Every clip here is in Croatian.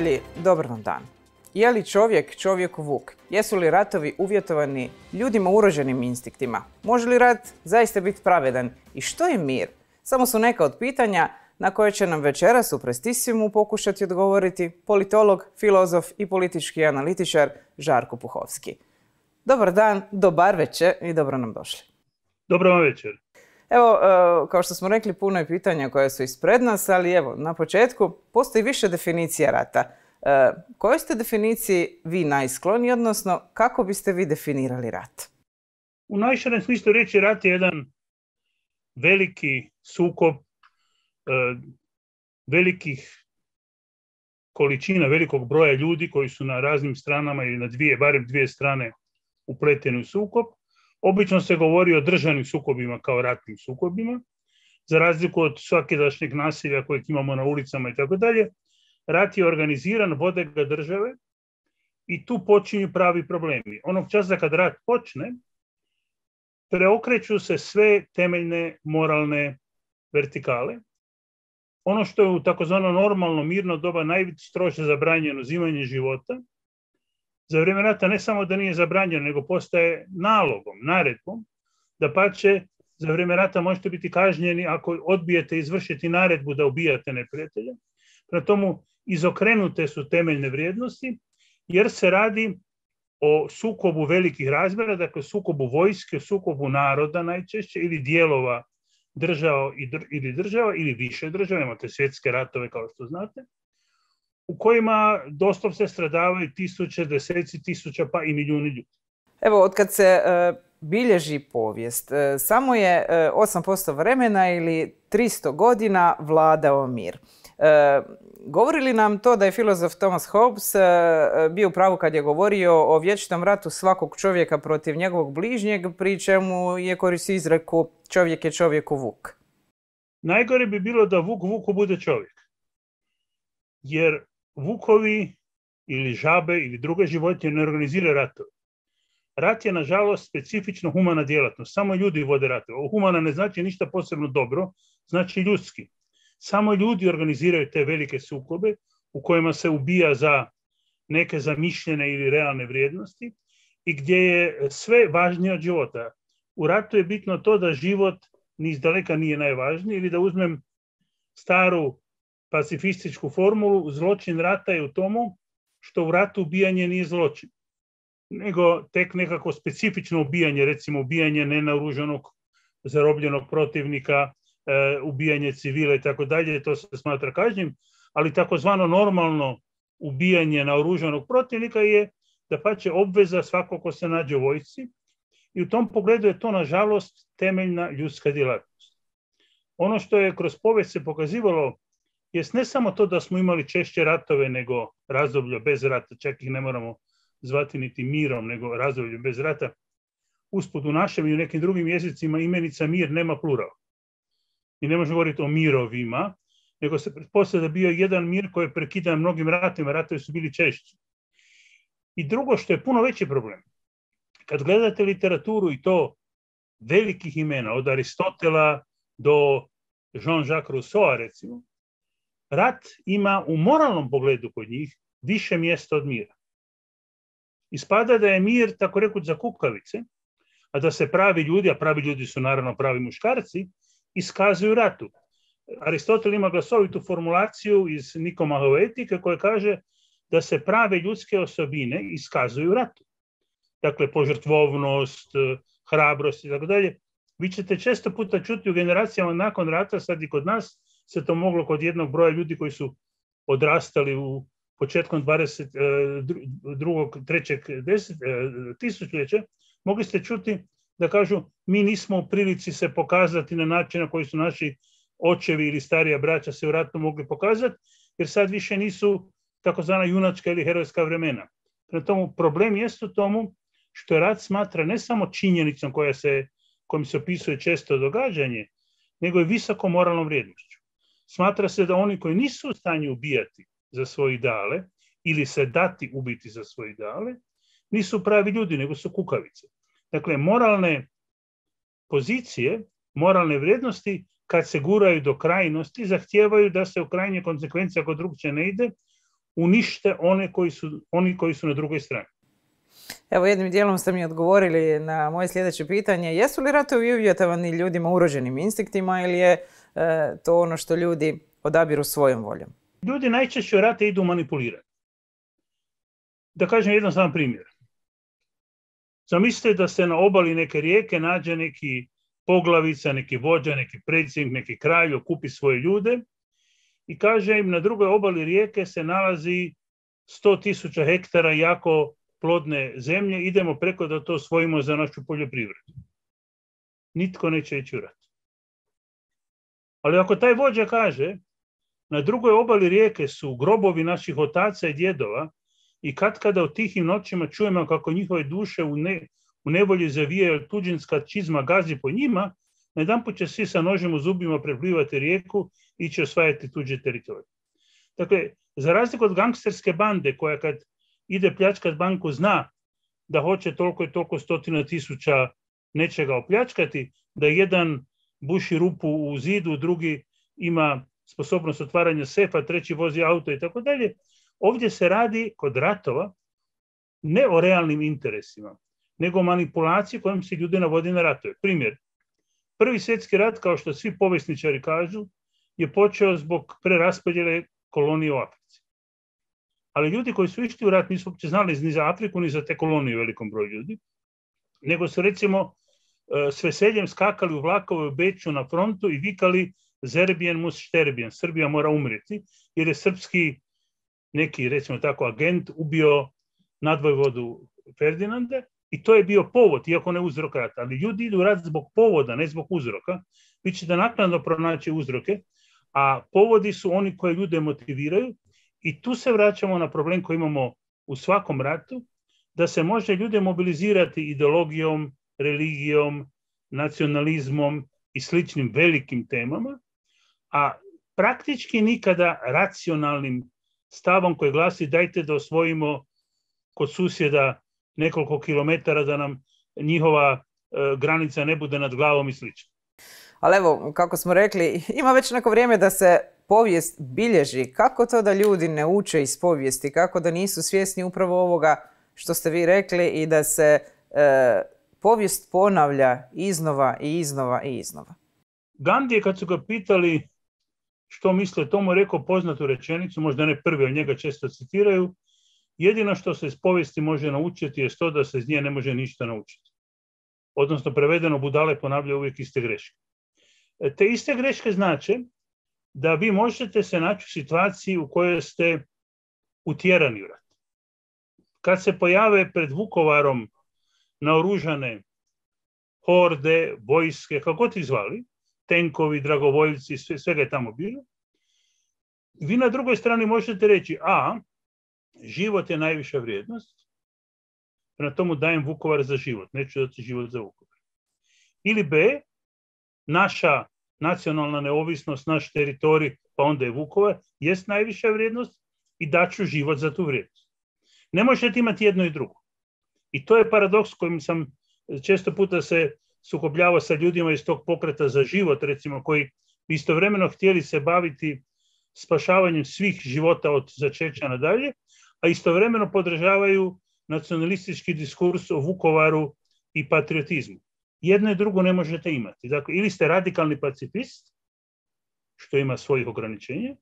Prijatelji, dobar dan. Je li čovjek čovjek vuk? Jesu li ratovi uvjetovani ljudima urođenim instiktima? Može li rat zaista biti pravedan? I što je mir? Samo su neka od pitanja na koje će nam večeras u Prestisimu pokušati odgovoriti politolog, filozof i politički analitičar Žarko Puhovski. Dobar dan, dobar večer i dobro nam došli. Dobro večer. Evo, e, kao što smo rekli, puno je pitanja koja su ispred nas, ali evo, na početku postoji više definicija rata. E, Koje ste definiciji vi najskloni, odnosno kako biste vi definirali rat? U najširem smislu reći, rat je jedan veliki sukob e, velikih količina velikog broja ljudi koji su na raznim stranama ili na dvije, barem dvije strane upleteni u sukob Obično se govori o državnim sukobima kao ratnim sukobima, za razliku od svakidašnjeg nasilja kojeg imamo na ulicama i tako dalje. Rat je organiziran, vode ga države i tu počinju pravi problemi. Onog časa kad rat počne, preokreću se sve temeljne moralne vertikale. Ono što je u takozvano normalno mirno doba najstrože zabranjeno zimanje života, za vrijeme rata ne samo da nije zabranjeno, nego postaje nalogom, naredbom, da pa će za vrijeme rata možete biti kažnjeni ako odbijete izvršiti naredbu da ubijate neprijatelja. Prema tomu izokrenute su temeljne vrijednosti jer se radi o sukobu velikih razmjera, dakle sukobu vojske, sukobu naroda najčešće ili dijelova država ili država ili više država, imate svjetske ratove kao što znate, u kojima se stradavaju tisuće, deseci tisuća pa i milijuni ljudi. Evo, od kad se e, bilježi povijest, e, samo je 8% e, vremena ili 300 godina vladao mir. Govori li nam to da je filozof Thomas Hobbes bio u pravu kad je govorio o vječnom ratu svakog čovjeka protiv njegovog bližnjeg, pri čemu je koristio izreku čovjek je čovjeku vuk? Najgore bi bilo da vuk vuku bude čovjek. Jer vukovi ili žabe ili druge životinje ne organiziraju ratove. Rat je, nažalost, specifično humana djelatnost. Samo ljudi vode ratove. humana ne znači ništa posebno dobro, znači ljudski. Samo ljudi organiziraju te velike sukobe u kojima se ubija za neke zamišljene ili realne vrijednosti i gdje je sve važnije od života. U ratu je bitno to da život ni izdaleka nije najvažniji ili da uzmem staru pacifističku formulu, zločin rata je u tomu što u ratu ubijanje nije zločin, nego tek nekako specifično ubijanje, recimo ubijanje nenaruženog zarobljenog protivnika, e, ubijanje civila i tako dalje, to se smatra kažnjim, ali takozvano normalno ubijanje naoružanog protivnika je da će obveza svako ko se nađe u vojci i u tom pogledu je to nažalost temeljna ljudska djelatnost. Ono što je kroz povijest se pokazivalo jest ne samo to da smo imali češće ratove nego razdoblje bez rata, čak ih ne moramo zvati niti mirom, nego razdoblje bez rata. Usput u našem i u nekim drugim jezicima imenica mir nema plural. I ne možemo govoriti o mirovima, nego se pretpostavlja da bio jedan mir koji je prekidan mnogim ratima, ratovi su bili češći. I drugo što je puno veći problem, kad gledate literaturu i to velikih imena, od Aristotela do Jean-Jacques Rousseau, recimo, rat ima u moralnom pogledu kod njih više mjesta od mira. Ispada da je mir, tako rekut, za kukavice, a da se pravi ljudi, a pravi ljudi su naravno pravi muškarci, iskazuju ratu. Aristotel ima glasovitu formulaciju iz Nikomahove etike koja kaže da se prave ljudske osobine iskazuju ratu. Dakle, požrtvovnost, hrabrost i tako dalje. Vi ćete često puta čuti u generacijama nakon rata, sad i kod nas, se to moglo kod jednog broja ljudi koji su odrastali u početkom 22. E, drugog, trećeg e, tisućljeća, mogli ste čuti da kažu mi nismo u prilici se pokazati na način na koji su naši očevi ili starija braća se u ratu mogli pokazati, jer sad više nisu takozvana junačka ili herojska vremena. Prema tomu, problem jest u tomu što rat smatra ne samo činjenicom koja se, kojim se opisuje često događanje, nego i visoko moralnom vrijednošću. Smatra se da oni koji nisu u stanju ubijati za svoje ideale ili se dati ubiti za svoje ideale, nisu pravi ljudi, nego su kukavice. Dakle, moralne pozicije, moralne vrijednosti, kad se guraju do krajnosti, zahtijevaju da se u krajnje konsekvencije, ako drugče ne ide, unište one koji su, oni koji su na drugoj strani. Evo, jednim dijelom ste mi odgovorili na moje sljedeće pitanje. Jesu li ratovi uvjetovani ljudima urođenim instinktima ili je E, to ono što ljudi odabiru svojom voljom. Ljudi najčešće rate idu manipulirati. Da kažem jedan sam primjer. Zamislite da se na obali neke rijeke nađe neki poglavica, neki vođa, neki predsjednik, neki kralj, okupi svoje ljude i kaže im na drugoj obali rijeke se nalazi 100.000 hektara jako plodne zemlje, idemo preko da to svojimo za našu poljoprivredu. Nitko neće ići u rat. Ali ako taj vođa kaže, na drugoj obali rijeke su grobovi naših otaca i djedova i kad kada u tihim noćima čujemo kako njihove duše u, ne, u nevolji zavijaju tuđinska čizma gazi po njima, na jedan će svi sa nožem u zubima preplivati rijeku i će osvajati tuđe teritorije. Dakle, za razliku od gangsterske bande koja kad ide pljačkat banku zna da hoće toliko i toliko stotina tisuća nečega opljačkati, da jedan buši rupu u zidu, drugi ima sposobnost otvaranja sefa, treći vozi auto i tako dalje. Ovdje se radi kod ratova ne o realnim interesima, nego o manipulaciji kojom se ljudi navodi na ratove. Primjer, prvi svjetski rat, kao što svi povjesničari kažu, je počeo zbog preraspodjele kolonije u Africi. Ali ljudi koji su išli u rat nisu uopće znali ni za Afriku, ni za te kolonije u velikom broju ljudi, nego su recimo E, s veseljem skakali u vlakove u Beću na frontu i vikali Zerbijen mus šterbijen, Srbija mora umreti, jer je srpski neki, recimo tako, agent ubio nadvojvodu Ferdinande i to je bio povod, iako ne uzrok rata. Ali ljudi idu rat zbog povoda, ne zbog uzroka. Vi ćete naknadno pronaći uzroke, a povodi su oni koji ljude motiviraju i tu se vraćamo na problem koji imamo u svakom ratu, da se može ljude mobilizirati ideologijom, religijom, nacionalizmom i sličnim velikim temama, a praktički nikada racionalnim stavom koji glasi dajte da osvojimo kod susjeda nekoliko kilometara da nam njihova e, granica ne bude nad glavom i slično. Ali evo, kako smo rekli, ima već neko vrijeme da se povijest bilježi. Kako to da ljudi ne uče iz povijesti? Kako da nisu svjesni upravo ovoga što ste vi rekli i da se e, povijest ponavlja iznova i iznova i iznova. Gandhi je kad su ga pitali što misle, je rekao poznatu rečenicu, možda ne prvi, ali njega često citiraju, jedino što se iz povijesti može naučiti je to da se iz nje ne može ništa naučiti. Odnosno, prevedeno budale ponavlja uvijek iste greške. E, te iste greške znače da vi možete se naći u situaciji u kojoj ste utjerani u rat. Kad se pojave pred Vukovarom naoružane horde, vojske, kako ti zvali, tenkovi, dragovoljci, sve, svega je tamo bilo. Vi na drugoj strani možete reći, a, život je najviša vrijednost, na tomu dajem Vukovar za život, neću dati život za Vukovar. Ili B, naša nacionalna neovisnost, naš teritorij, pa onda je Vukovar, jest najviša vrijednost i daću život za tu vrijednost. Ne možete imati jedno i drugo. I to je paradoks kojim sam često puta se sukobljavao sa ljudima iz tog pokreta za život, recimo, koji istovremeno htjeli se baviti spašavanjem svih života od začeća nadalje, a istovremeno podržavaju nacionalistički diskurs o Vukovaru i patriotizmu. Jedno i drugo ne možete imati. Dakle, ili ste radikalni pacifist, što ima svojih ograničenja,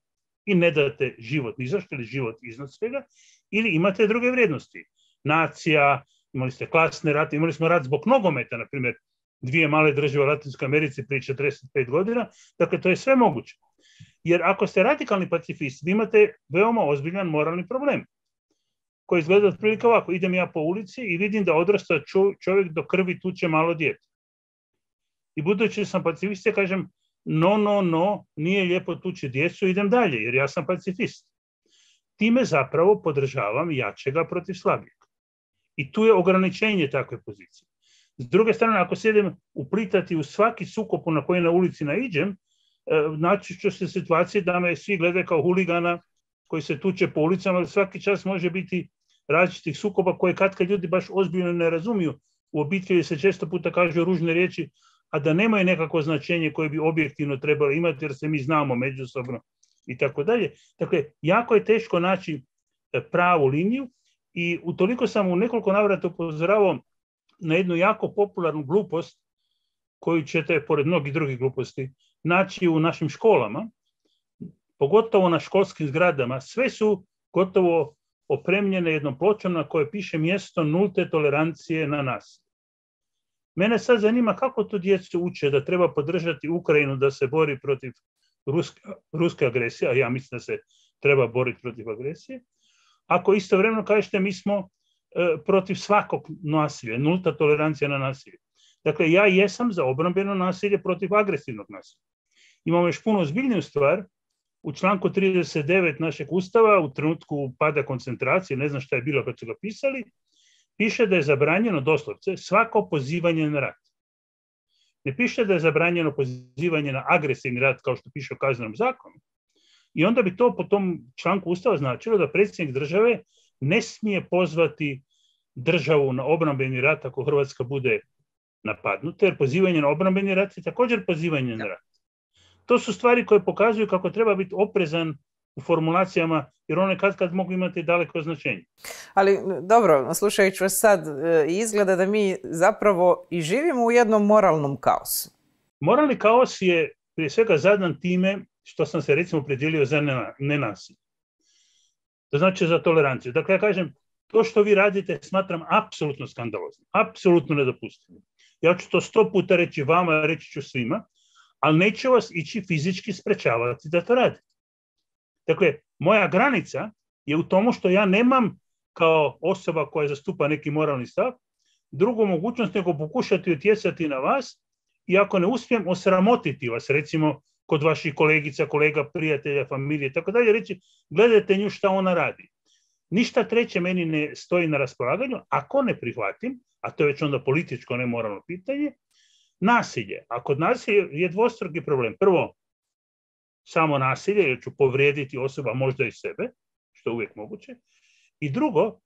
i ne date život ni zašto, ili život iznad svega, ili imate druge vrijednosti. Nacija, imali ste klasne rate, imali smo rat zbog nogometa, na primjer, dvije male države u Latinskoj Americi prije 45 godina, dakle to je sve moguće. Jer ako ste radikalni pacifist, vi imate veoma ozbiljan moralni problem koji izgleda otprilike ovako. Idem ja po ulici i vidim da odrasta čovjek do krvi tuče malo dijete. I budući sam pacifist, ja kažem no, no, no, nije lijepo tući djecu, idem dalje jer ja sam pacifist. Time zapravo podržavam jačega protiv slabije. I tu je ograničenje takve pozicije. S druge strane, ako idem uplitati u svaki sukop na koji na ulici naiđem, e, naći ću se situacije da me svi gledaju kao huligana koji se tuče po ulicama, svaki čas može biti različitih sukoba koje kad ljudi baš ozbiljno ne razumiju. U obitelji se često puta kažu ružne riječi, a da nemaju nekako značenje koje bi objektivno trebalo imati jer se mi znamo međusobno i tako dalje. Dakle, jako je teško naći e, pravu liniju i utoliko sam u nekoliko navrata upozoravao na jednu jako popularnu glupost koju ćete, pored mnogih drugih gluposti, naći u našim školama, pogotovo na školskim zgradama. Sve su gotovo opremljene jednom pločom na kojoj piše mjesto nulte tolerancije na nas. Mene sad zanima kako to djecu uče da treba podržati Ukrajinu da se bori protiv ruske agresije, a ja mislim da se treba boriti protiv agresije, ako istovremeno kažete mi smo e, protiv svakog nasilja, nulta tolerancija na nasilje. Dakle, ja jesam za obrambeno nasilje protiv agresivnog nasilja. Imamo još puno zbiljniju stvar. U članku 39 našeg ustava, u trenutku pada koncentracije, ne znam šta je bilo kad su ga pisali, piše da je zabranjeno doslovce svako pozivanje na rat. Ne piše da je zabranjeno pozivanje na agresivni rat kao što piše u kaznenom zakonu, i onda bi to po tom članku Ustava značilo da predsjednik države ne smije pozvati državu na obrambeni rat ako Hrvatska bude napadnuta, jer pozivanje na obrambeni rat je također pozivanje na rat. To su stvari koje pokazuju kako treba biti oprezan u formulacijama, jer one kad kad mogu imati daleko značenje. Ali dobro, slušajući vas sad, e, izgleda da mi zapravo i živimo u jednom moralnom kaosu. Moralni kaos je prije svega zadan time što sam se recimo predjelio za nenasilje. To znači za toleranciju. Dakle, ja kažem, to što vi radite smatram apsolutno skandalozno, apsolutno nedopustivo. Ja ću to sto puta reći vama, reći ću svima, ali neću vas ići fizički sprečavati da to radite. Dakle, moja granica je u tomu što ja nemam kao osoba koja zastupa neki moralni stav, drugu mogućnost nego pokušati utjecati na vas i ako ne uspijem osramotiti vas, recimo kod vaših kolegica, kolega, prijatelja, familije, tako dalje, reći gledajte nju šta ona radi. Ništa treće meni ne stoji na raspolaganju, ako ne prihvatim, a to je već onda političko nemoralno pitanje, nasilje. A kod nasilja je dvostruki problem. Prvo, samo nasilje, jer ću povrijediti osoba možda i sebe, što je uvijek moguće. I drugo,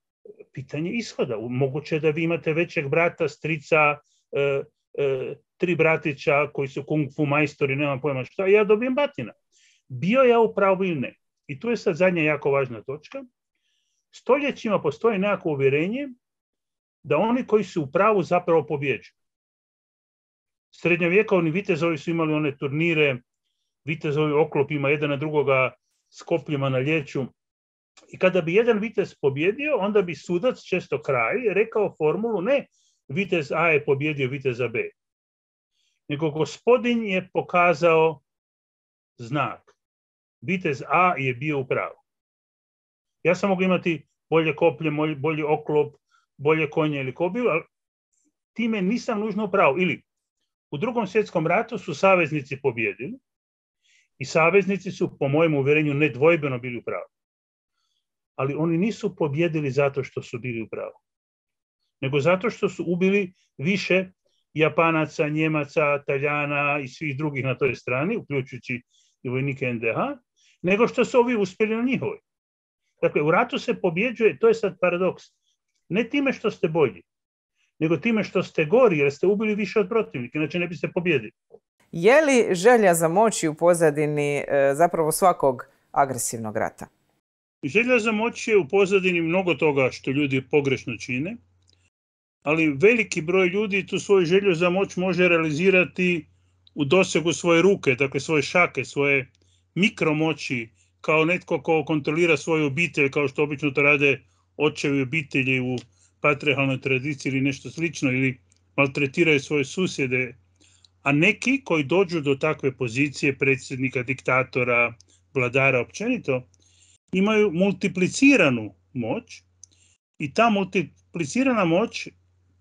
pitanje ishoda. Moguće je da vi imate većeg brata, strica, e, e, tri bratića koji su kung fu majstori, nema pojma šta, ja dobijem batina. Bio ja u pravu ili ne. I tu je sad zadnja jako važna točka. Stoljećima postoji nekako uvjerenje da oni koji su u pravu zapravo pobjeđu. Srednjovjekovni vitezovi su imali one turnire, vitezovi oklopima, jedan na drugoga kopljima na lječu. I kada bi jedan vitez pobjedio, onda bi sudac, često kraj, rekao formulu ne, vitez A je pobjedio viteza B nego gospodin je pokazao znak. Vitez A je bio u pravu. Ja sam mogu imati bolje koplje, bolji oklop, bolje konje ili kobiju, ali time nisam nužno u pravu. Ili u drugom svjetskom ratu su saveznici pobjedili i saveznici su, po mojem uvjerenju, nedvojbeno bili u pravu. Ali oni nisu pobjedili zato što su bili u pravu, nego zato što su ubili više Japanaca, Njemaca, Taljana i svih drugih na toj strani, uključujući i vojnike NDH, nego što su ovi uspjeli na njihovoj. Dakle, u ratu se pobjeđuje, to je sad paradoks, ne time što ste bolji, nego time što ste gori, jer ste ubili više od protivnika, znači ne biste pobjedili. Je li želja za moći u pozadini e, zapravo svakog agresivnog rata? Želja za moći je u pozadini mnogo toga što ljudi pogrešno čine, ali veliki broj ljudi tu svoju želju za moć može realizirati u dosegu svoje ruke, dakle svoje šake, svoje mikromoći, kao netko ko kontrolira svoju obitelj, kao što obično to rade očevi obitelji u patrihalnoj tradiciji ili nešto slično, ili maltretiraju svoje susjede. A neki koji dođu do takve pozicije predsjednika, diktatora, vladara općenito, imaju multipliciranu moć i ta multiplicirana moć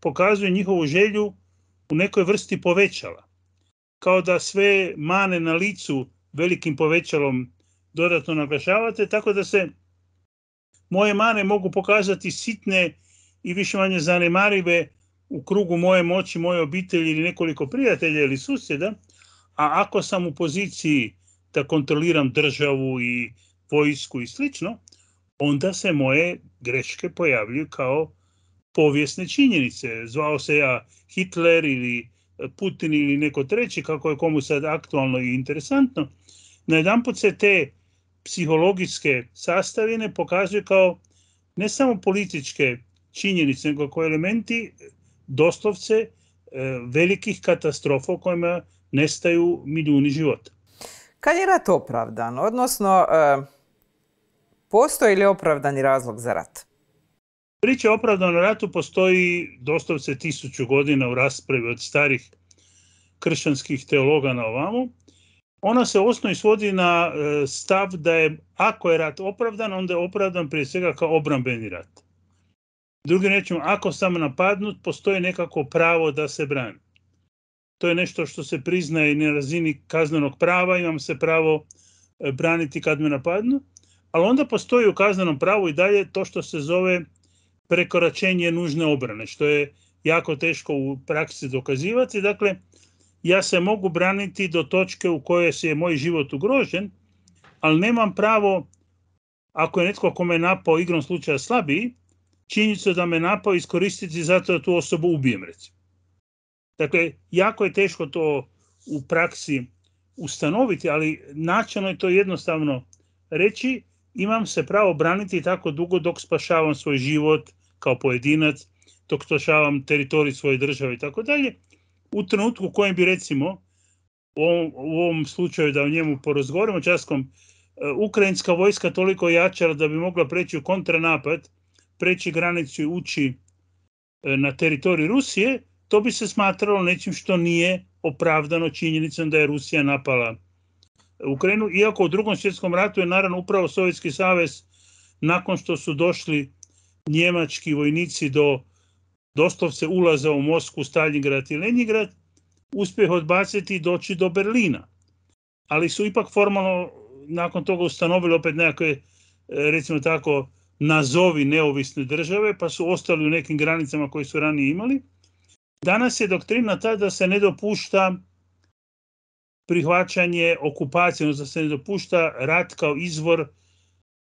pokazuje njihovu želju u nekoj vrsti povećala. Kao da sve mane na licu velikim povećalom dodatno naglašavate, tako da se moje mane mogu pokazati sitne i više manje zanemarive u krugu moje moći, moje obitelji ili nekoliko prijatelja ili susjeda, a ako sam u poziciji da kontroliram državu i vojsku i slično, onda se moje greške pojavljuju kao povijesne činjenice. Zvao se ja Hitler ili e, Putin ili neko treći, kako je komu sad aktualno i interesantno. Na jedan put se te psihologijske sastavine pokazuju kao ne samo političke činjenice, nego kao elementi e, doslovce e, velikih katastrofa u kojima nestaju milijuni života. Kad je rat opravdan? Odnosno, postoji li opravdani razlog za rat? Priča o opravdanom ratu postoji doslovce tisuću godina u raspravi od starih kršćanskih teologa na ovamo. Ona se osnovi svodi na e, stav da je, ako je rat opravdan, onda je opravdan prije svega kao obrambeni rat. Drugim rečima, ako sam napadnut, postoji nekako pravo da se brani. To je nešto što se priznaje na razini kaznenog prava, imam se pravo e, braniti kad me napadnu, ali onda postoji u kaznenom pravu i dalje to što se zove prekoračenje nužne obrane, što je jako teško u praksi dokazivati. Dakle, ja se mogu braniti do točke u kojoj se je moj život ugrožen, ali nemam pravo, ako je netko kome me napao igrom slučaja slabiji, činjenicu da me napao iskoristiti zato da tu osobu ubijem, recimo. Dakle, jako je teško to u praksi ustanoviti, ali načelno je to jednostavno reći, imam se pravo braniti tako dugo dok spašavam svoj život, kao pojedinac, dok spašavam teritorij svoje države i tako dalje, u trenutku u kojem bi recimo u ovom, slučaju da u njemu porozgovorimo časkom, e, ukrajinska vojska toliko jačala da bi mogla preći u kontranapad, preći granicu i ući e, na teritorij Rusije, to bi se smatralo nečim što nije opravdano činjenicom da je Rusija napala e, Ukrajinu, iako u drugom svjetskom ratu je naravno upravo Sovjetski savez nakon što su došli njemački vojnici do doslovce ulaza u Mosku, Staljingrad i Lenjigrad uspjeh odbaciti i doći do Berlina. Ali su ipak formalno nakon toga ustanovili opet nekakve, e, recimo tako, nazovi neovisne države, pa su ostali u nekim granicama koje su ranije imali. Danas je doktrina ta da se ne dopušta prihvaćanje okupacije, odnosno da se ne dopušta rat kao izvor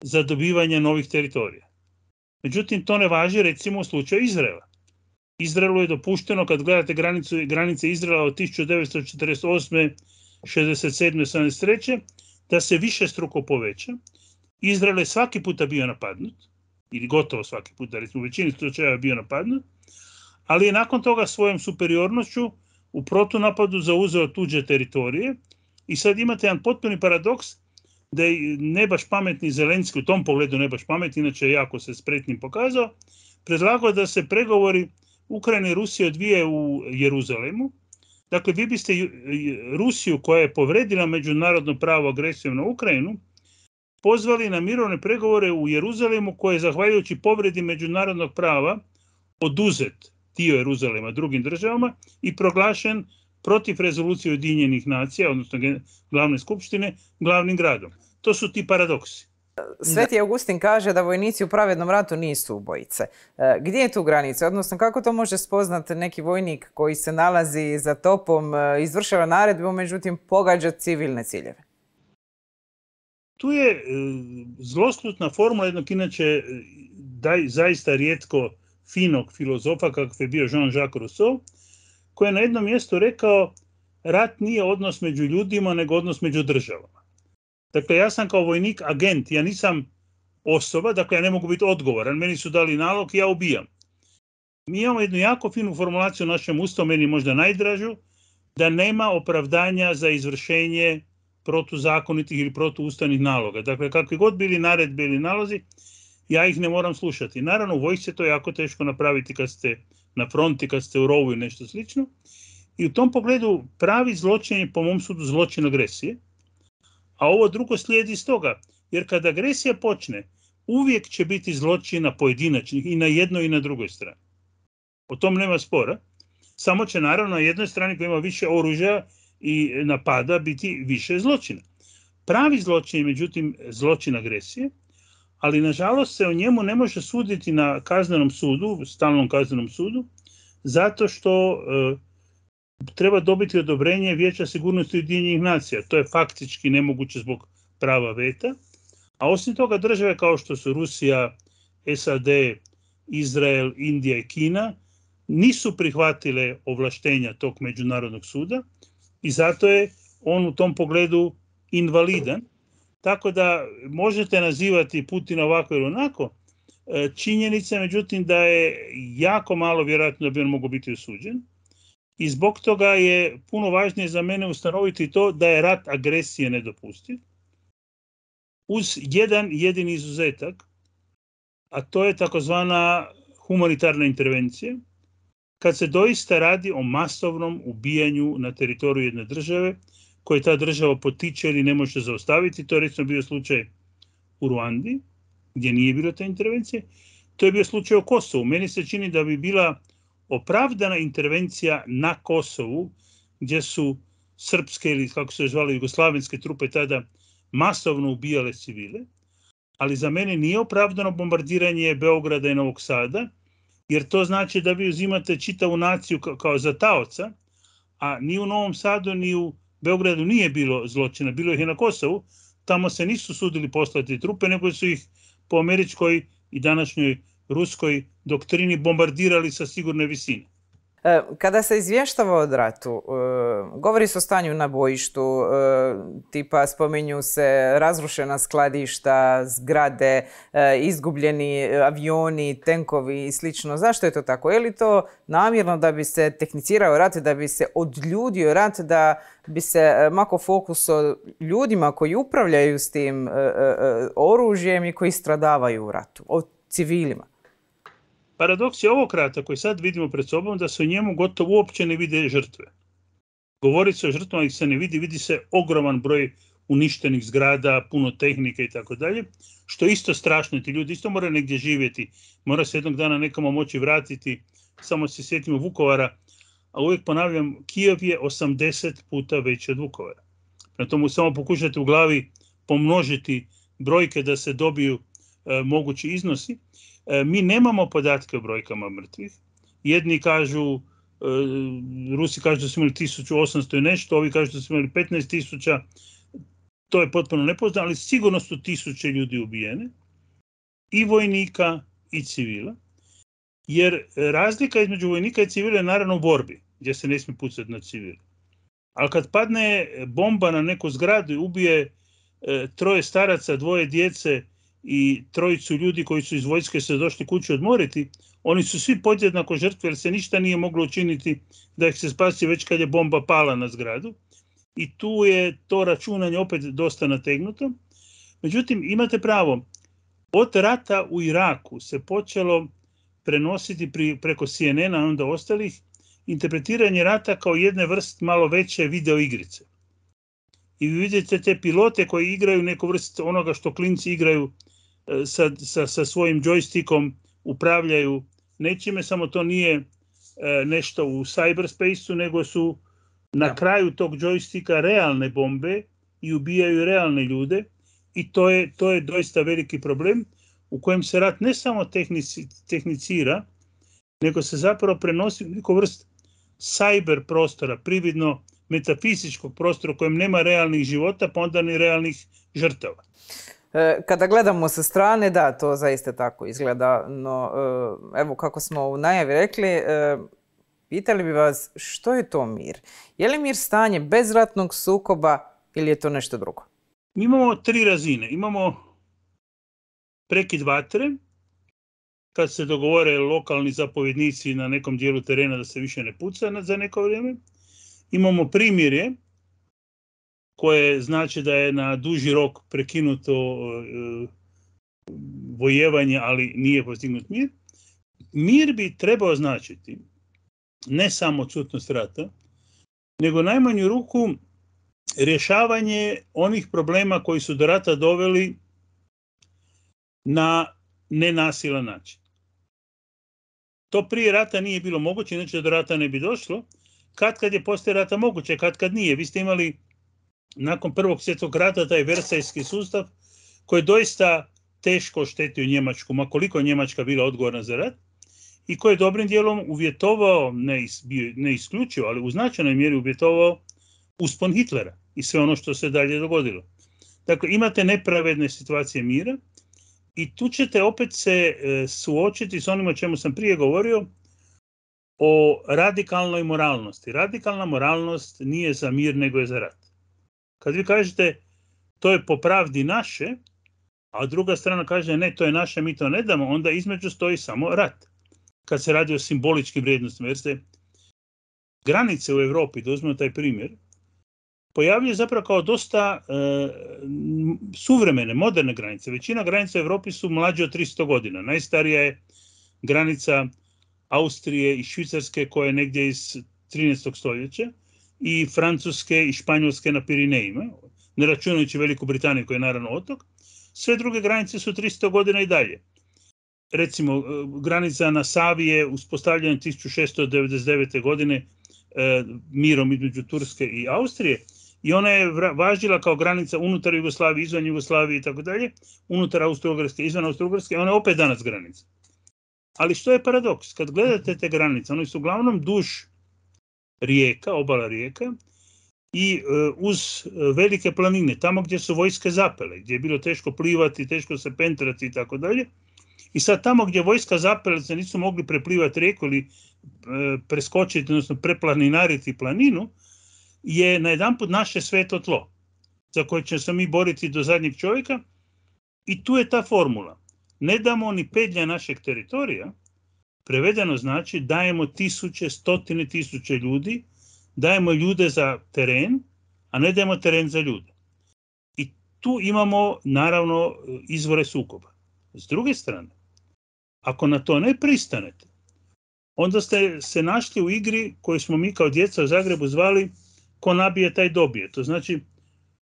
za dobivanje novih teritorija. Međutim, to ne važi recimo u slučaju Izraela. Izraelu je dopušteno, kad gledate granice Izraela od 1948. 67. 73. da se više struko poveća. Izrael je svaki puta bio napadnut, ili gotovo svaki puta, recimo u većini slučajeva bio napadnut, ali je nakon toga svojom superiornošću u protunapadu zauzeo tuđe teritorije i sad imate jedan potpuni paradoks da je ne baš pametni Zelenski u tom pogledu ne baš pametni, inače jako se spretnim pokazao, predlagao da se pregovori Ukrajine i Rusije odvije u Jeruzalemu. Dakle, vi biste Rusiju koja je povredila međunarodno pravo agresijom na Ukrajinu, pozvali na mirovne pregovore u Jeruzalemu koje je zahvaljujući povredi međunarodnog prava oduzet dio Jeruzalema drugim državama i proglašen protiv rezolucije Ujedinjenih nacija, odnosno glavne skupštine, glavnim gradom. To su ti paradoksi. Sveti Augustin kaže da vojnici u pravednom ratu nisu ubojice. E, gdje je tu granica? Odnosno, kako to može spoznati neki vojnik koji se nalazi za topom, e, izvršava naredbu, međutim pogađa civilne ciljeve? Tu je e, zloslutna formula jednog inače zaista rijetko finog filozofa kakav je bio Jean-Jacques Rousseau, koji je na jednom mjestu rekao rat nije odnos među ljudima, nego odnos među državama. Dakle, ja sam kao vojnik agent, ja nisam osoba, dakle ja ne mogu biti odgovoran, meni su dali nalog i ja ubijam. Mi imamo jednu jako finu formulaciju u našem ustavu, meni možda najdražu, da nema opravdanja za izvršenje protuzakonitih ili protuustavnih naloga. Dakle, kakvi god bili naredbe ili nalozi, ja ih ne moram slušati. Naravno, u vojsci je to jako teško napraviti kad ste na fronti kad ste u rovu i nešto slično. I u tom pogledu pravi zločin je po mom sudu zločin agresije, a ovo drugo slijedi iz toga, jer kada agresija počne, uvijek će biti zločina pojedinačnih i na jednoj i na drugoj strani. O tom nema spora, samo će naravno na jednoj strani koja ima više oružja i napada biti više zločina. Pravi zločin je međutim zločin agresije, ali nažalost se o njemu ne može suditi na kaznenom sudu, stalnom kaznenom sudu, zato što e, treba dobiti odobrenje Vijeća sigurnosti Ujedinjenih nacija. To je faktički nemoguće zbog prava veta. A osim toga države kao što su Rusija, SAD, Izrael, Indija i Kina nisu prihvatile ovlaštenja tog međunarodnog suda i zato je on u tom pogledu invalidan tako da možete nazivati Putina ovako ili onako. E, činjenica je međutim da je jako malo vjerojatno da bi on mogao biti osuđen i zbog toga je puno važnije za mene ustanoviti to da je rat agresije nedopustiv uz jedan jedini izuzetak, a to je takozvana humanitarna intervencija, kad se doista radi o masovnom ubijanju na teritoriju jedne države, koje ta država potiče ili ne može zaustaviti. To je recimo bio slučaj u Ruandi, gdje nije bilo ta intervencije. To je bio slučaj u Kosovu. Meni se čini da bi bila opravdana intervencija na Kosovu, gdje su srpske ili kako se zvali, jugoslavenske trupe tada masovno ubijale civile, ali za mene nije opravdano bombardiranje Beograda i Novog Sada, jer to znači da vi uzimate čitavu naciju kao, kao za taoca, a ni u Novom Sadu, ni u Beogradu nije bilo zločina, bilo ih je na Kosovu, tamo se nisu sudili poslati trupe, nego su ih po američkoj i današnjoj ruskoj doktrini bombardirali sa sigurne visine. E, kada se izvještava od ratu, e, govori se o stanju na bojištu, e, tipa spominju se razrušena skladišta, zgrade, izgubljeni avioni, tenkovi i slično. Zašto je to tako? Je li to namjerno da bi se tehnicirao rat, da bi se odljudio rat, da bi se mako fokus o ljudima koji upravljaju s tim oružjem i koji stradavaju u ratu, o civilima? Paradoks je ovog rata koji sad vidimo pred sobom da se u njemu gotovo uopće ne vide žrtve. Govori se o žrtvama ih se ne vidi, vidi se ogroman broj uništenih zgrada, puno tehnike i tako dalje, što je isto strašno, ti ljudi isto moraju negdje živjeti, mora se jednog dana nekamo moći vratiti, samo se sjetimo Vukovara, a uvijek ponavljam, Kijev je 80 puta veći od Vukovara. Na tomu samo pokušajte u glavi pomnožiti brojke da se dobiju e, mogući iznosi E, mi nemamo podatke o brojkama mrtvih. Jedni kažu, e, Rusi kažu da su imali 1800 i nešto, ovi kažu da su imali 15.000, to je potpuno nepoznano, ali sigurno su tisuće ljudi ubijene, i vojnika i civila, jer razlika između vojnika i civila je naravno u borbi, gdje se ne smije pucati na civila. Ali kad padne bomba na neku zgradu i ubije e, troje staraca, dvoje djece, i trojicu ljudi koji su iz vojske se došli kući odmoriti, oni su svi podjednako žrtve jer se ništa nije moglo učiniti da ih se spasi već kad je bomba pala na zgradu. I tu je to računanje opet dosta nategnuto. Međutim, imate pravo, od rata u Iraku se počelo prenositi preko CNN-a, onda ostalih, interpretiranje rata kao jedne vrst malo veće videoigrice. I vi vidite te pilote koji igraju neku vrstu onoga što klinci igraju sa, sa, svojim joystickom upravljaju nečime, samo to nije e, nešto u cyberspaceu, nego su na kraju tog joystika realne bombe i ubijaju realne ljude i to je, to je doista veliki problem u kojem se rat ne samo tehnicira, nego se zapravo prenosi u neku vrst cyber prostora, prividno metafizičkog prostora u kojem nema realnih života, pa onda ni realnih žrtava. E, kada gledamo sa strane, da, to zaista tako izgleda, no e, evo kako smo u najavi rekli, e, pitali bi vas što je to mir? Je li mir stanje bez ratnog sukoba ili je to nešto drugo? Mi imamo tri razine. Imamo prekid vatre, kad se dogovore lokalni zapovjednici na nekom dijelu terena da se više ne puca za neko vrijeme. Imamo primjere koje znači da je na duži rok prekinuto e, vojevanje, ali nije postignut mir. Mir bi trebao značiti ne samo odsutnost rata, nego najmanju ruku rješavanje onih problema koji su do rata doveli na nenasilan način. To prije rata nije bilo moguće, inače do rata ne bi došlo. Kad kad je poslije rata moguće, kad kad nije. Vi ste imali nakon prvog svjetskog rata taj versajski sustav koji je doista teško štetio Njemačku, ma koliko je Njemačka bila odgovorna za rat, i koji je dobrim dijelom uvjetovao, ne, is, isključio, ali u značajnoj mjeri uvjetovao uspon Hitlera i sve ono što se dalje dogodilo. Dakle, imate nepravedne situacije mira i tu ćete opet se e, suočiti s onim o čemu sam prije govorio, o radikalnoj moralnosti. Radikalna moralnost nije za mir nego je za rat. Kad vi kažete to je po pravdi naše, a druga strana kaže ne, to je naše, mi to ne damo, onda između stoji samo rat. Kad se radi o simboličkim vrijednostima, jer se granice u Europi, da uzmemo taj primjer, pojavljuje zapravo kao dosta eh, suvremene, moderne granice. Većina granica u Europi su mlađe od 300 godina. Najstarija je granica Austrije i Švicarske koja je negdje iz 13. stoljeća, i Francuske i Španjolske na Pirinejima, ne računajući Veliku Britaniju koja je naravno otok, sve druge granice su 300 godina i dalje. Recimo, e, granica na Savi je uspostavljena 1699. godine e, mirom između Turske i Austrije i ona je važila kao granica unutar Jugoslavije, izvan Jugoslavije i tako dalje, unutar Austro-Ugrske, izvan Austro-Ugrske, ona je opet danas granica. Ali što je paradoks? Kad gledate te granice, one su uglavnom duš rijeka, obala rijeka i e, uz e, velike planine, tamo gdje su vojske zapele, gdje je bilo teško plivati, teško se pentrati i tako dalje. I sad tamo gdje vojska zapele se nisu mogli preplivati rijeku ili e, preskočiti, odnosno preplaninariti planinu, je na jedan put naše sveto tlo za koje ćemo se mi boriti do zadnjeg čovjeka i tu je ta formula. Ne damo ni pedlja našeg teritorija, Prevedeno znači dajemo tisuće, stotine tisuće ljudi, dajemo ljude za teren, a ne dajemo teren za ljude. I tu imamo naravno izvore sukoba. S druge strane, ako na to ne pristanete, onda ste se našli u igri koju smo mi kao djeca u Zagrebu zvali ko nabije taj dobije. To znači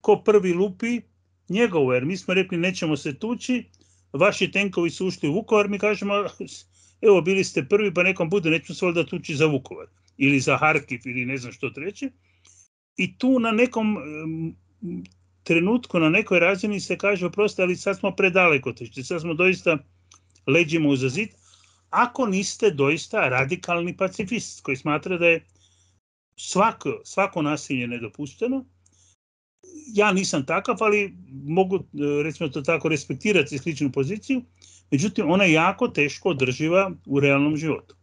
ko prvi lupi njegovo, jer mi smo rekli nećemo se tući, vaši tenkovi su ušli u Vukovar, mi kažemo evo bili ste prvi pa nekom bude, neću se valjda tući za Vukovar ili za Harkiv ili ne znam što treće. I tu na nekom trenutku, na nekoj razini se kaže oprosti, ali sad smo predaleko tešli, sad smo doista leđimo uza zid, ako niste doista radikalni pacifist koji smatra da je svako, svako nasilje nedopušteno, ja nisam takav, ali mogu e, recimo to tako respektirati sličnu poziciju, međutim ona je jako teško održiva u realnom životu.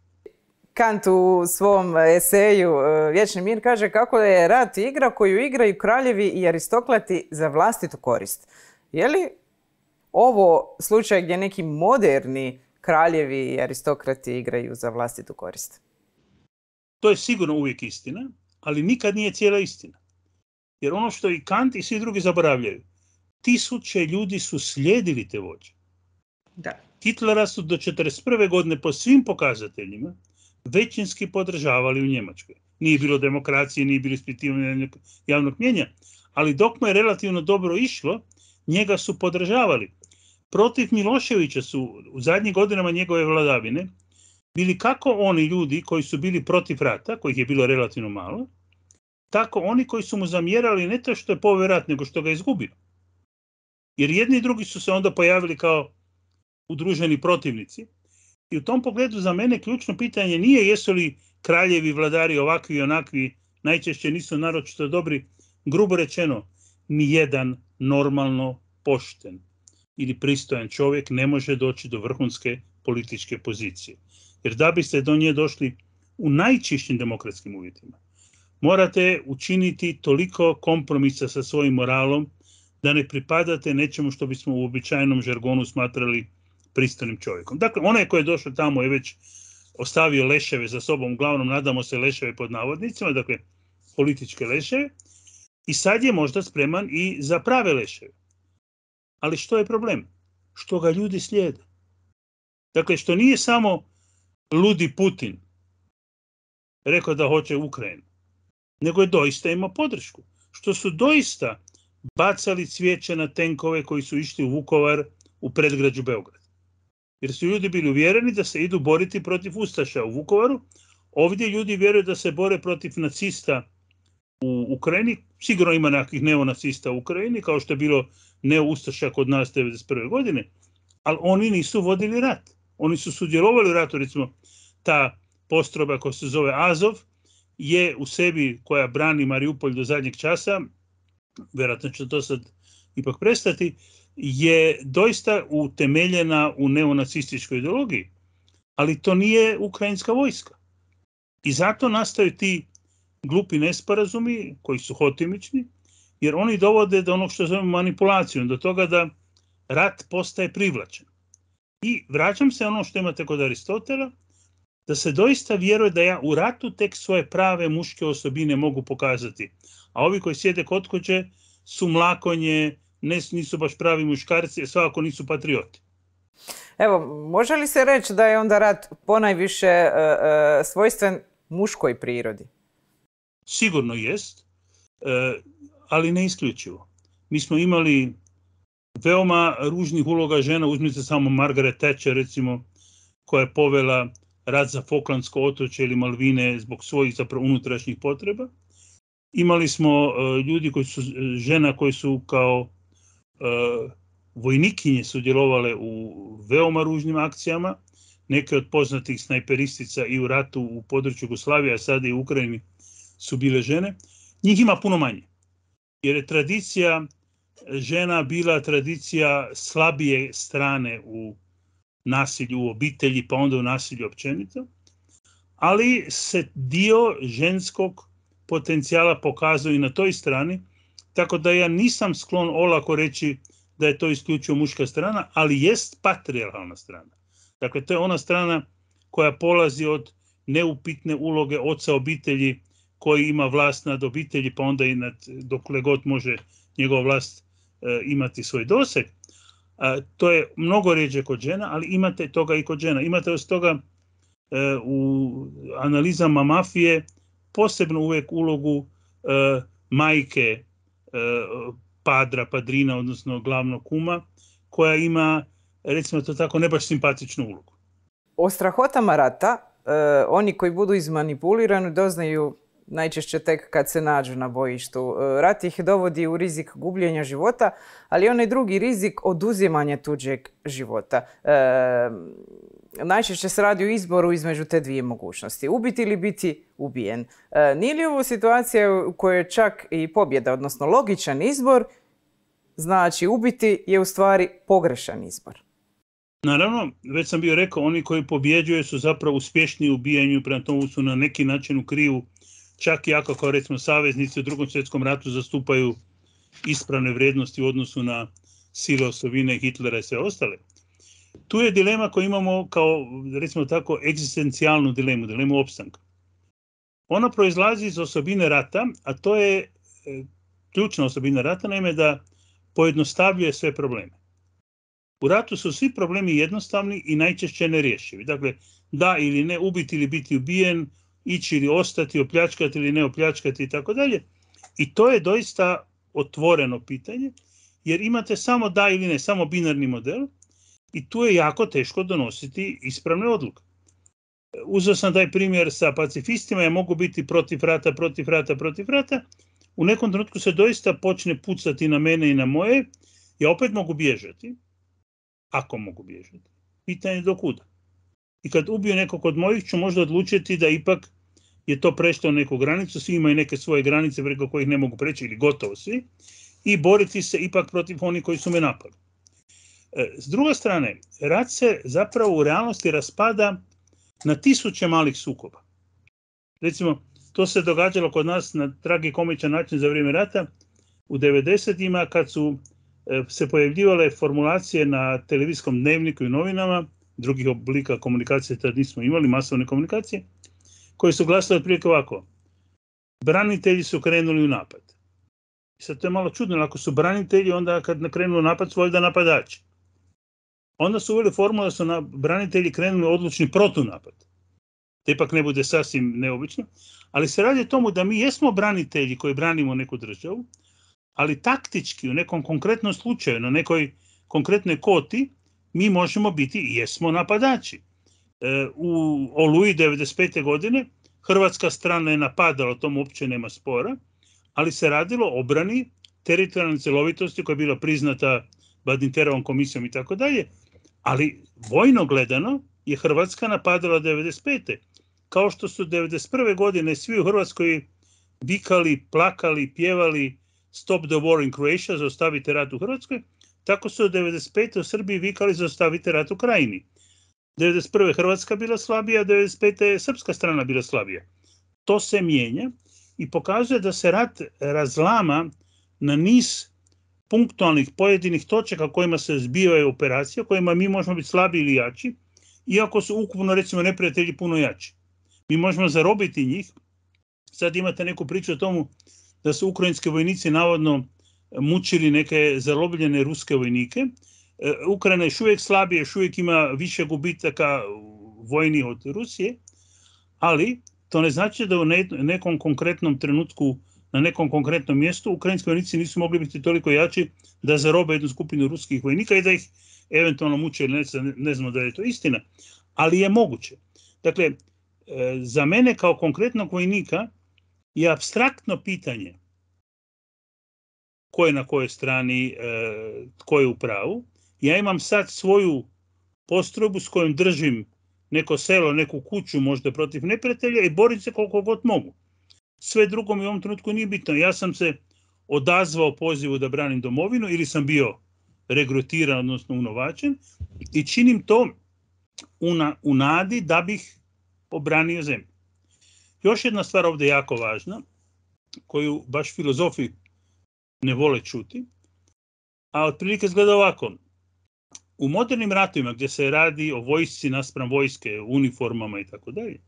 Kant u svom e, eseju e, Vječni mir kaže kako je rat igra koju igraju kraljevi i aristoklati za vlastitu korist. Je li ovo slučaj gdje neki moderni kraljevi i aristokrati igraju za vlastitu korist? To je sigurno uvijek istina, ali nikad nije cijela istina. Jer ono što i Kant i svi drugi zaboravljaju, tisuće ljudi su slijedili te vođe. Da. Hitlera su do 1941. godine po svim pokazateljima većinski podržavali u Njemačkoj. Nije bilo demokracije, nije bilo ispitivanja javnog mjenja, ali dok mu je relativno dobro išlo, njega su podržavali. Protiv Miloševića su u zadnjim godinama njegove vladavine bili kako oni ljudi koji su bili protiv rata, kojih je bilo relativno malo, tako oni koji su mu zamjerali ne to što je povjerat, nego što ga je izgubio. Jer jedni i drugi su se onda pojavili kao udruženi protivnici. I u tom pogledu za mene ključno pitanje nije jesu li kraljevi, vladari ovakvi i onakvi, najčešće nisu naročito dobri, grubo rečeno, ni jedan normalno pošten ili pristojan čovjek ne može doći do vrhunske političke pozicije. Jer da biste do nje došli u najčišćim demokratskim uvjetima, Morate učiniti toliko kompromisa sa svojim moralom da ne pripadate nečemu što bismo u običajnom žargonu smatrali pristanim čovjekom. Dakle, onaj koji je došao tamo je već ostavio leševe za sobom, uglavnom nadamo se leševe pod navodnicima, dakle političke leševe, i sad je možda spreman i za prave leševe. Ali što je problem? Što ga ljudi slijede. Dakle, što nije samo ludi Putin rekao da hoće Ukrajinu, nego je doista imao podršku. Što su doista bacali cvijeće na tenkove koji su išli u Vukovar u predgrađu Beograda. Jer su ljudi bili uvjereni da se idu boriti protiv Ustaša u Vukovaru. Ovdje ljudi vjeruju da se bore protiv nacista u Ukrajini. Sigurno ima nekakvih neonacista u Ukrajini, kao što je bilo neustaša kod nas 1991. godine. Ali oni nisu vodili rat. Oni su sudjelovali u ratu. Recimo, ta postroba koja se zove Azov, je u sebi koja brani Mariupolj do zadnjeg časa, vjerojatno će to sad ipak prestati, je doista utemeljena u neonacističkoj ideologiji, ali to nije ukrajinska vojska. I zato nastaju ti glupi nesporazumi koji su hotimični, jer oni dovode do onog što zovemo manipulacijom, do toga da rat postaje privlačen. I vraćam se ono što imate kod Aristotela – da se doista vjeruje da ja u ratu tek svoje prave muške osobine mogu pokazati. A ovi koji sjede kod kuće su mlakonje, nisu baš pravi muškarci, svakako nisu patrioti. Evo, može li se reći da je onda rat ponajviše e, e, svojstven muškoj prirodi? Sigurno jest, e, ali ne isključivo. Mi smo imali veoma ružnih uloga žena, uzmite samo Margaret Thatcher recimo, koja je povela rat za Foklandsko otoče ili Malvine zbog svojih zapravo unutrašnjih potreba. Imali smo e, ljudi koji su, e, žena koji su kao e, vojnikinje sudjelovale u veoma ružnim akcijama, neke od poznatih snajperistica i u ratu u području Jugoslavije, a sada i u Ukrajini su bile žene. Njih ima puno manje, jer je tradicija žena bila tradicija slabije strane u nasilju u obitelji, pa onda u nasilju općenito, ali se dio ženskog potencijala pokazuje i na toj strani, tako da ja nisam sklon olako reći da je to isključivo muška strana, ali jest patrijalna strana. Dakle, to je ona strana koja polazi od neupitne uloge oca obitelji koji ima vlast nad obitelji, pa onda i nad, dokle god može njegov vlast e, imati svoj doseg to je mnogo ređe kod žena, ali imate toga i kod žena. Imate od toga e, u analizama mafije posebno uvek ulogu e, majke e, padra, padrina, odnosno glavnog kuma, koja ima, recimo to tako, ne baš simpatičnu ulogu. O strahotama rata, oni koji budu izmanipulirani doznaju najčešće tek kad se nađu na bojištu. E, rat ih dovodi u rizik gubljenja života, ali onaj drugi rizik oduzimanja tuđeg života. E, najčešće se radi o izboru između te dvije mogućnosti. Ubiti ili biti ubijen. E, nije li ovo situacija u kojoj je čak i pobjeda, odnosno logičan izbor, znači ubiti je u stvari pogrešan izbor? Naravno, već sam bio rekao, oni koji pobjeđuje su zapravo uspješni u ubijanju, prema tomu su na neki način u krivu čak i ako kao recimo saveznici u drugom svjetskom ratu zastupaju ispravne vrijednosti u odnosu na sile osobine Hitlera i sve ostale. Tu je dilema koju imamo kao, recimo tako, egzistencijalnu dilemu, dilemu opstanka. Ona proizlazi iz osobine rata, a to je e, ključna osobina rata, naime da pojednostavljuje sve probleme. U ratu su svi problemi jednostavni i najčešće nerješivi. Dakle, da ili ne, ubiti ili biti ubijen, ići ili ostati, opljačkati ili ne opljačkati i tako dalje. I to je doista otvoreno pitanje, jer imate samo da ili ne, samo binarni model i tu je jako teško donositi ispravne odluke. Uzeo sam taj primjer sa pacifistima, ja mogu biti protiv rata, protiv rata, protiv rata. U nekom trenutku se doista počne pucati na mene i na moje, ja opet mogu bježati, ako mogu bježati. Pitanje je do kuda. I kad ubiju nekog od mojih ću možda odlučiti da ipak je to prešlo neku granicu, svi imaju neke svoje granice preko kojih ne mogu preći ili gotovo svi i boriti se ipak protiv onih koji su me napali. E, s druge strane, rat se zapravo u realnosti raspada na tisuće malih sukoba. Recimo, to se događalo kod nas na tragikomičan način za vrijeme rata u 90-ima kad su e, se pojavljivale formulacije na televizijskom dnevniku i novinama, drugih oblika komunikacije tad nismo imali, masovne komunikacije, koji su glasali otprilike ovako. Branitelji su krenuli u napad. I sad to je malo čudno, ako su branitelji, onda kad krenu u napad su valjda napadači. Onda su uveli formulu da su na branitelji krenuli odlučni protunapad. Da ipak ne bude sasvim neobično. Ali se radi o tomu da mi jesmo branitelji koji branimo neku državu, ali taktički u nekom konkretnom slučaju, na nekoj konkretnoj koti, mi možemo biti i jesmo napadači. E, u Oluji 95. godine hrvatska strana je napadala, o tom uopće nema spora, ali se radilo obrani teritorijalne celovitosti koja je bila priznata Badinterovom komisijom i tako dalje, ali vojno gledano je Hrvatska napadala 95. Kao što su 91. godine svi u Hrvatskoj vikali, plakali, pjevali Stop the war in Croatia, zaostavite rat u Hrvatskoj, tako su 95. u Srbiji vikali zaostavite rat u Krajini je Hrvatska bila slabija, 1995. je srpska strana bila slabija. To se mijenja i pokazuje da se rat razlama na niz punktualnih pojedinih točaka kojima se zbivaju operacije, kojima mi možemo biti slabi ili jači, iako su ukupno recimo neprijatelji puno jači. Mi možemo zarobiti njih. Sad imate neku priču o tomu da su ukrajinski vojnici navodno mučili neke zarobljene ruske vojnike E, Ukrajina je još uvijek slabija, još uvijek ima više gubitaka vojni od Rusije, ali to ne znači da u nekom konkretnom trenutku na nekom konkretnom mjestu ukrajinski vojnici nisu mogli biti toliko jači da zarobe jednu skupinu ruskih vojnika i da ih eventualno muče, ne, ne znamo da je to istina, ali je moguće. Dakle, e, za mene kao konkretnog vojnika je abstraktno pitanje ko je na kojoj strani, e, tko je u pravu, ja imam sad svoju postrobu s kojom držim neko selo, neku kuću možda protiv neprijatelja i borim se koliko god mogu. Sve drugo mi u ovom trenutku nije bitno. Ja sam se odazvao pozivu da branim domovinu ili sam bio regrutiran, odnosno unovačen i činim to u nadi da bih obranio zemlju. Još jedna stvar ovdje jako važna, koju baš filozofi ne vole čuti, a otprilike zgleda ovako u modernim ratovima gdje se radi o vojsci naspram vojske, uniformama i tako dalje,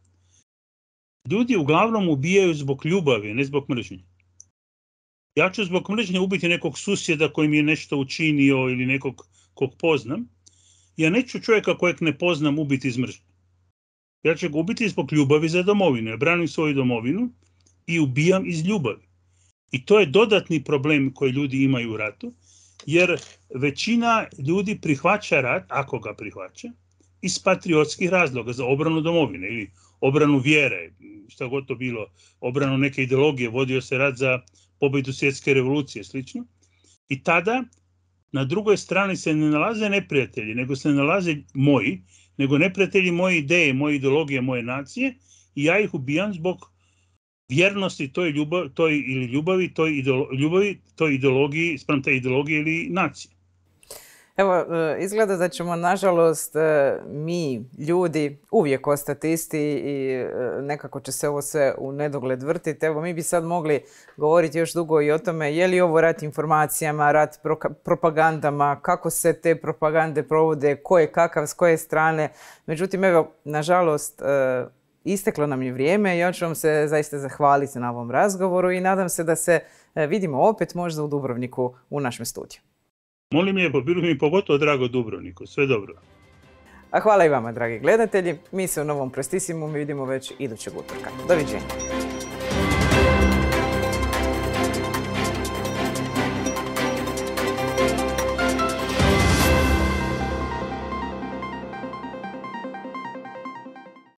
ljudi uglavnom ubijaju zbog ljubavi, ne zbog mržnje. Ja ću zbog mržnje ubiti nekog susjeda koji mi je nešto učinio ili nekog kog poznam. Ja neću čovjeka kojeg ne poznam ubiti iz mržnje. Ja ću ga ubiti zbog ljubavi za domovinu. Ja branim svoju domovinu i ubijam iz ljubavi. I to je dodatni problem koji ljudi imaju u ratu jer većina ljudi prihvaća rat, ako ga prihvaća, iz patriotskih razloga za obranu domovine ili obranu vjere, što god to bilo, obranu neke ideologije, vodio se rat za pobjedu svjetske revolucije, slično. I tada na drugoj strani se ne nalaze neprijatelji, nego se nalaze moji, nego neprijatelji moje ideje, moje ideologije, moje nacije i ja ih ubijam zbog vjernosti toj, ljubav, toj ili ljubavi, toj, ideolo, ljubavi, toj ideologiji, sprem te ideologije ili nacije. Evo, e, izgleda da ćemo, nažalost, e, mi, ljudi, uvijek ostati isti i e, nekako će se ovo sve u nedogled vrtiti. Evo, mi bi sad mogli govoriti još dugo i o tome je li ovo rat informacijama, rat propagandama, kako se te propagande provode, ko je kakav, s koje strane. Međutim, evo, nažalost, Isteklo nam je vrijeme, ja ću vam se zaista zahvaliti na ovom razgovoru i nadam se da se e, vidimo opet možda u Dubrovniku u našem studiju. Molim je, bilo mi pogotovo drago Dubrovniku, sve dobro. A hvala i vama, dragi gledatelji. Mi se u novom Prostisimu vidimo već idućeg utorka. Doviđenja.